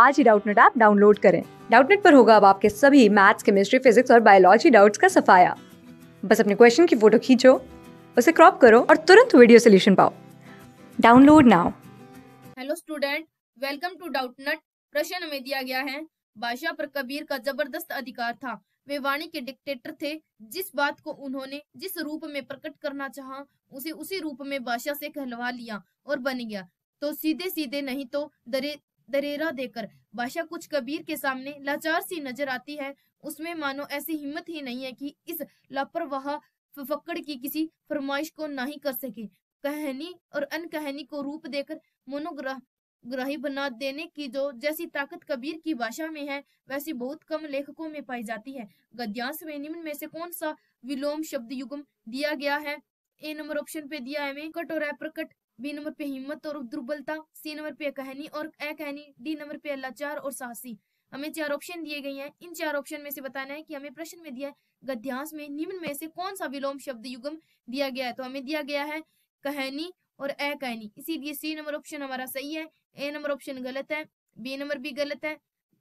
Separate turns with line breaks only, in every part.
आज ही Doubtnut app download करें डाउटनेट पर होगा अब आपके सभी मैथ्स केमिस्ट्री फिजिक्स और बायोलॉजी डाउट्स का सफाया बस अपने क्वेश्चन की फोटो खींचो उसे क्रॉप करो और तुरंत वीडियो सोल्यूशन पाओ download now
hello student welcome to Doubtnut प्रश्न हमें दिया गया है बादशाह पर कबीर का जबरदस्त अधिकार था वे वाणी के डिक्टेटर थे जिस बात को उन्होंने जिस रूप में प्रकट करना चाहा उसे उसी रूप में बादशाह से कहलवा लिया और बन गया तो सीधे सीधे नहीं तो दरे दरेरा देकर भाषा कुछ कबीर के सामने लाचार सी नजर आती है उसमें मानो ऐसी हिम्मत ही नहीं है कि इस लापरवाह फकड़ की किसी फरमाइश को ना ही कर सके कहनी और अनकहनी को रूप देकर मनोग्रह ग्राही बना देने की जो जैसी ताकत कबीर की भाषा में है वैसी बहुत कम लेखकों में पाई जाती है गद्यांश में निम्न में से कौन सा विलोम शब्द युगम दिया गया है ए नंबर ऑप्शन पे दिया है में कट और अप्रकट बी नंबर पे हिम्मत और दुर्बलता सी नंबर पे कहनी और अकहनी डी नंबर पे लाचार और साहसी हमें चार ऑप्शन दिए गए हैं इन चार ऑप्शन में से बताना है कि हमें प्रश्न में दिया है गद्यांश में निम्न में से कौन सा विलोम शब्द युगम दिया गया है तो हमें दिया गया है कहनी और अकहनी इसीलिए सी नंबर ऑप्शन हमारा सही है ए नंबर ऑप्शन गलत है बी नंबर भी गलत है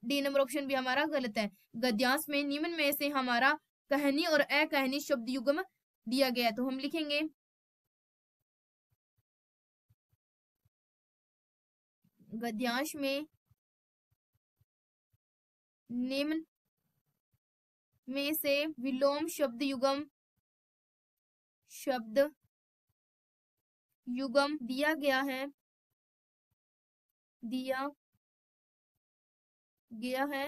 डी नंबर ऑप्शन भी हमारा गलत है गद्यांश में निम्न में से हमारा कहनी और अकहनी शब्द युगम दिया गया है तो हम लिखेंगे
गद्यांश में निम्न में से विलोम शब्द युगम शब्द युगम दिया गया है दिया गया है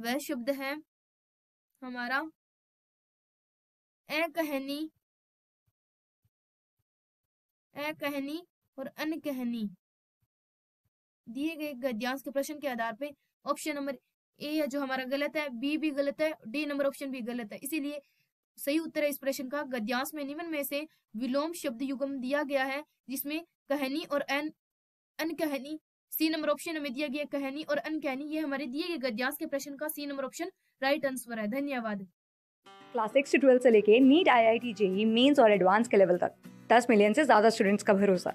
वह शब्द है हमारा ए कहनी
ए कहनी और अन कहनी दिए गए गद्यांश के प्रश्न के आधार पर ऑप्शन नंबर ए है जो हमारा गलत है बी भी गलत है डी नंबर ऑप्शन भी गलत है इसीलिए सही उत्तर है इस प्रश्न का गद्यांश में निम्न में से विलोम शब्द युगम दिया गया है जिसमें कहनी और अन अनकहनी सी नंबर ऑप्शन हमें दिया गया कहनी और अनकहनी ये हमारे दिए गए गद्यांश के प्रश्न का C number option right answer है धन्यवाद
क्लास सिक्स से से लेके NEET I I T JEE mains और एडवांस के लेवल तक दस मिलियन से ज्यादा स्टूडेंट्स का भरोसा